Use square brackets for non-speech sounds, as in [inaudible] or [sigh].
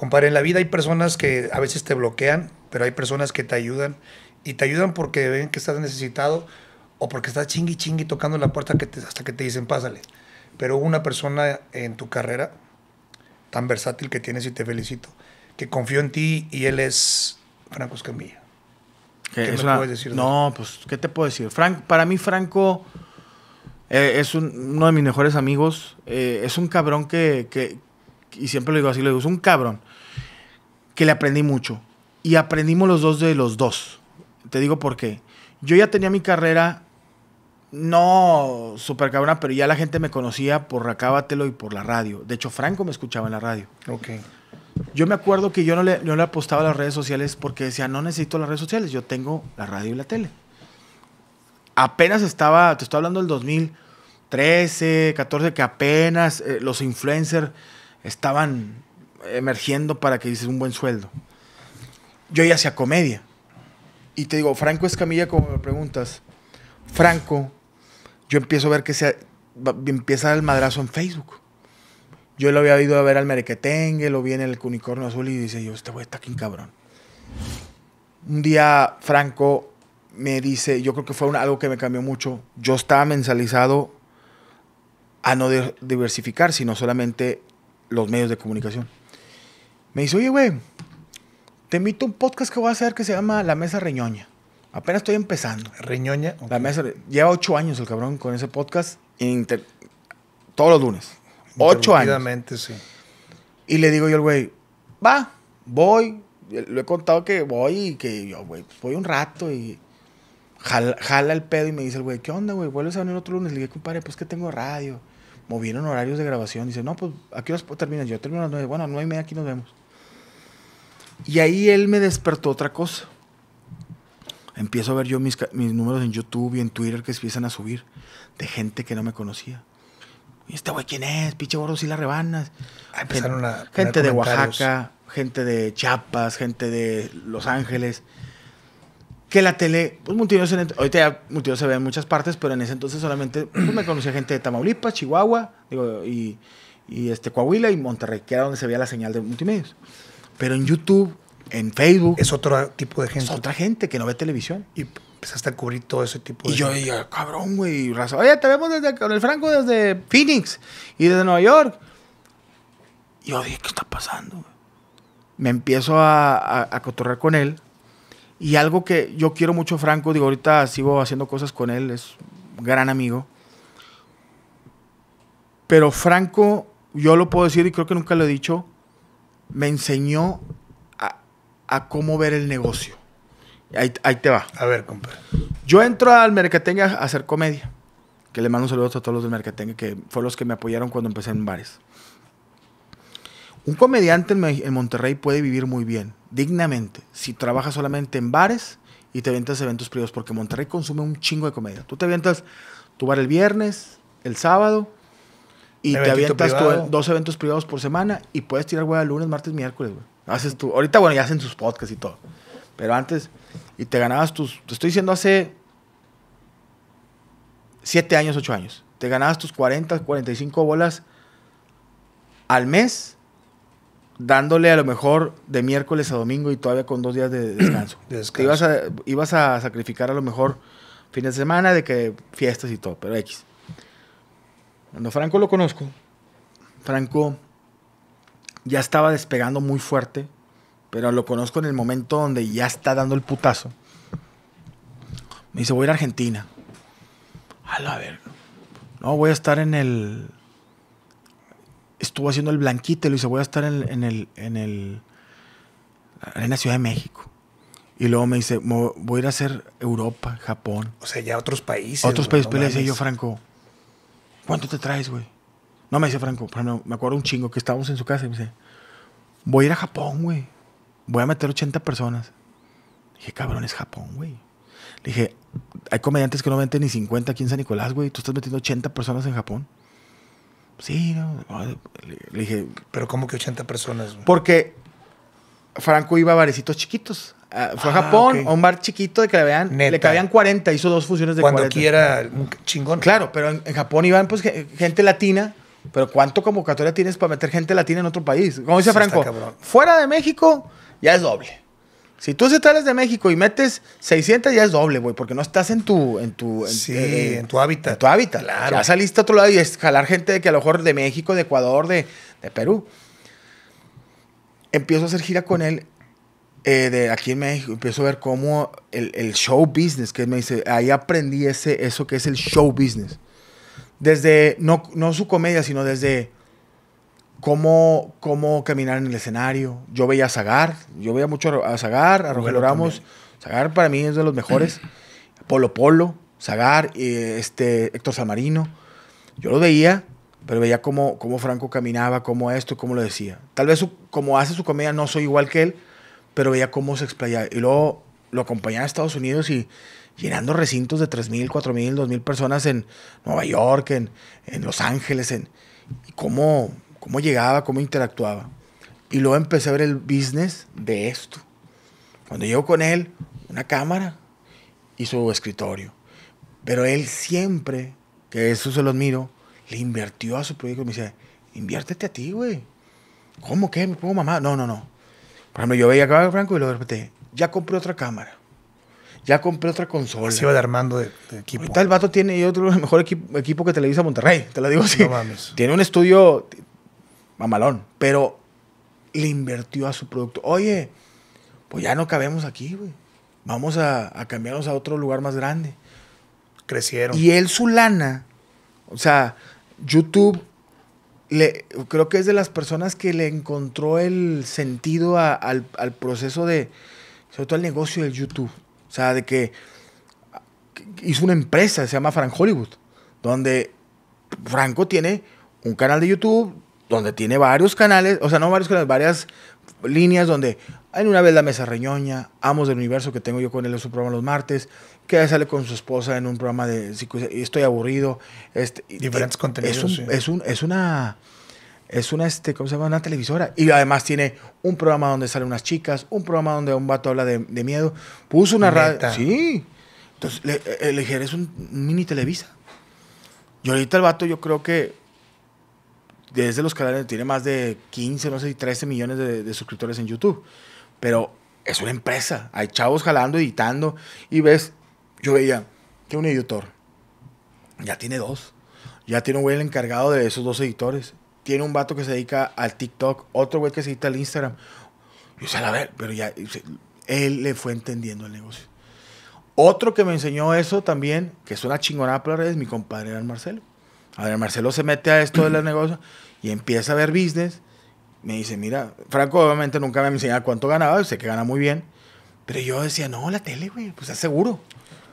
Compadre, en la vida hay personas que a veces te bloquean, pero hay personas que te ayudan. Y te ayudan porque ven que estás necesitado o porque estás chingui chingui tocando la puerta hasta que te dicen pásale. Pero hubo una persona en tu carrera tan versátil que tienes y te felicito, que confió en ti y él es Franco Escamilla. ¿Qué, me puedes decir? No, pues, ¿qué te puedo decir? Frank, para mí, Franco eh, es uno de mis mejores amigos. Eh, es un cabrón que, que, y siempre lo digo así, lo digo, es un cabrón que le aprendí mucho. Y aprendimos los dos de los dos. Te digo por qué. Yo ya tenía mi carrera, no super cabrona, pero ya la gente me conocía por Racábatelo y por la radio. De hecho, Franco me escuchaba en la radio. Ok. Yo me acuerdo que yo no le, no le apostaba a las redes sociales porque decía, no necesito las redes sociales, yo tengo la radio y la tele. Apenas estaba, te estoy hablando del 2013, 14, que apenas eh, los influencers estaban emergiendo para que dices un buen sueldo. Yo ya hacía comedia. Y te digo, Franco Escamilla, como me preguntas, Franco, yo empiezo a ver que se empieza el madrazo en Facebook. Yo lo había ido a ver al Merequetengue, lo vi en el Cunicorno Azul y dice yo, este güey está aquí, cabrón. Un día Franco me dice, yo creo que fue algo que me cambió mucho, yo estaba mensalizado a no diversificar, sino solamente los medios de comunicación. Me dice, oye, güey, te invito a un podcast que voy a hacer que se llama La Mesa Reñoña. Apenas estoy empezando. Reñoña. La Mesa. Lleva ocho años el cabrón con ese podcast. Todos los lunes. Ocho años. sí. Y le digo yo al güey, va, voy. Lo he contado que voy y que yo, güey, pues, voy un rato y jala, el pedo y me dice el güey, ¿qué onda, güey? ¿Vuelves a venir otro lunes? Le dije, compadre, pues que tengo radio. Movieron horarios de grabación. Dice, no, pues, aquí los terminas? Yo termino a las nueve. Bueno, a nueve y media aquí nos vemos. Y ahí él me despertó otra cosa. Empiezo a ver yo mis, números en YouTube y en Twitter que empiezan a subir de gente que no me conocía. ¿Y este güey quién es? Piche gordo si la rebanas. empezaron a gente de Oaxaca, gente de Chiapas, gente de Los Ángeles. Que la tele, pues Multimedios ahorita ya se ve en muchas partes, pero en ese entonces solamente [clears throat] pues, me conocía gente de Tamaulipas, Chihuahua, digo, y, y, este, Coahuila y Monterrey, que era donde se veía la señal de multimedios. Pero en YouTube, en Facebook. Es otro tipo de gente. Es otra gente que no ve televisión. Y empezaste a cubrir todo ese tipo de. Y yo, y cabrón, güey, Oye, te vemos desde, con el Franco desde Phoenix y desde Nueva York. Y yo dije, ¿qué está pasando? Me empiezo a, cotorrear con él. Y algo que yo quiero mucho, Franco, digo, ahorita sigo haciendo cosas con él, es un gran amigo. Pero Franco, yo lo puedo decir y creo que nunca lo he dicho, me enseñó a, cómo ver el negocio. Ahí, te va. A ver, compadre. Yo entro al Mercatenga a hacer comedia. Que le mando un saludo a todos los del Mercatenga, que fueron los que me apoyaron cuando empecé en bares. Un comediante en Monterrey puede vivir muy bien, dignamente, si trabaja solamente en bares y te avientas eventos privados, porque Monterrey consume un chingo de comedia. Tú te avientas tu bar el viernes, el sábado, y te avientas tú dos eventos privados por semana y puedes tirar, güey, lunes, martes, miércoles, güey. Haces tú. Ahorita, bueno, ya hacen sus podcasts y todo. Pero antes, y te ganabas tus. Te estoy diciendo hace. Siete años, ocho años. Te ganabas tus 40, 45 bolas al mes, dándole a lo mejor de miércoles a domingo y todavía con dos días de [clears throat] descanso. Te ibas a, ibas a sacrificar a lo mejor fines de semana de que fiestas y todo, pero X. Cuando Franco lo conozco, Franco ya estaba despegando muy fuerte, pero lo conozco en el momento donde ya está dando el putazo. Me dice, voy a ir a Argentina. A ver. No, voy a estar en el... Estuvo haciendo el blanquito y le dice, voy a estar en, el... En el... En la Ciudad de México. Y luego me dice, voy a ir a hacer Europa, Japón. O sea, ya otros países. Otros países. pero pues, le decía yo, Franco, ¿cuánto te traes, güey? No me dice Franco, pero me acuerdo un chingo que estábamos en su casa y me dice, voy a ir a Japón, güey. Voy a meter 80 personas. Dije, cabrón, es Japón, güey. Le dije, hay comediantes que no venden ni 50 aquí en San Nicolás, güey. Tú estás metiendo 80 personas en Japón. Sí, no. Le dije. Pero ¿cómo que 80 personas? Porque Franco iba a barecitos chiquitos. Ah, fue a ah, Japón, a un bar chiquito de que le, vean, le cabían 40, hizo dos fusiones de Cuando 40. quiera, chingón. Claro, pero en, Japón iban pues gente latina, pero ¿cuánto convocatoria tienes para meter gente latina en otro país? Como dice Franco, fuera de México ya es doble. Si tú se sales de México y metes 600 ya es doble, güey, porque no estás en tu en tu en, eh, eh, tu hábitat. tu hábitat. Claro. Ya saliste a otro lado y es gente de que a lo mejor de México, de Ecuador, de, de Perú. Empiezo a hacer gira con él eh, de aquí en México, empiezo a ver cómo el, el, show business, que me dice, ahí aprendí ese, eso que es el show business. Desde, no, no su comedia, sino desde cómo, cómo caminar en el escenario. Yo veía a Zagar, yo veía mucho a Zagar, a Rogelio Ramos. Zagar para mí es de los mejores. [clears throat] Polo Polo, Zagar, este, Héctor Samarino. Yo lo veía, pero veía cómo, cómo Franco caminaba, cómo esto, cómo lo decía. Tal vez como hace su comedia no soy igual que él, pero veía cómo se explayaba. Y luego lo acompañaba a Estados Unidos y llenando recintos de 3.000, 4.000, 2.000 personas en Nueva York, en, Los Ángeles, en cómo, cómo llegaba, cómo interactuaba. Y luego empecé a ver el business de esto. Cuando llegó con él, una cámara y su escritorio. Pero él siempre, que eso se los miro, le invirtió a su proyecto. Me dice, inviértete a ti, güey. ¿Cómo que? ¿Me pongo mamá? No, no, no. Por ejemplo, yo veía acá a Franco y lo de ya compré otra cámara. Ya compré otra consola. Se iba armando de, equipo. Ahorita el vato tiene otro mejor equipo, que Televisa Monterrey, te lo digo así. Tiene un estudio mamalón, pero le invirtió a su producto. Oye, pues ya no cabemos aquí, güey. Vamos a, a cambiarnos a otro lugar más grande. Crecieron. Y él, su lana, o sea, YouTube le, creo que es de las personas que le encontró el sentido al, al, proceso de, sobre todo al negocio del YouTube. O sea, de que hizo una empresa, se llama Frank Hollywood, donde Franco tiene un canal de YouTube, donde tiene varios canales, o sea, no varios canales, varias líneas donde hay una vez la mesa reñoña, Amos del Universo, que tengo yo con él en su programa los martes, que sale con su esposa en un programa de Estoy aburrido. Este, Diferentes contenidos. Es, un, es, una. Es una, este, ¿cómo se llama? Una televisora. Y además tiene un programa donde salen unas chicas, un programa donde un vato habla de, miedo. Puso una radio. Sí. Entonces le, eh, le, dije, un mini Televisa. Y ahorita el vato, yo creo que desde los canales tiene más de 15, no sé, 13 millones de, suscriptores en YouTube. Pero es una empresa. Hay chavos jalando, editando. Y ves, yo veía que un editor ya tiene dos. Ya tiene un güey el encargado de esos dos editores. Tiene un vato que se dedica al TikTok. Otro güey que se dedica al Instagram. Y o a ver, pero ya él le fue entendiendo el negocio. Otro que me enseñó eso también, que es una chingonada para redes, mi compadre era Marcelo ver, Marcelo se mete a esto de los negocios y empieza a ver business. Me dice, mira, Franco obviamente nunca me enseñaba cuánto ganaba, sé que gana muy bien. Pero yo decía, no, la tele, güey, pues es seguro.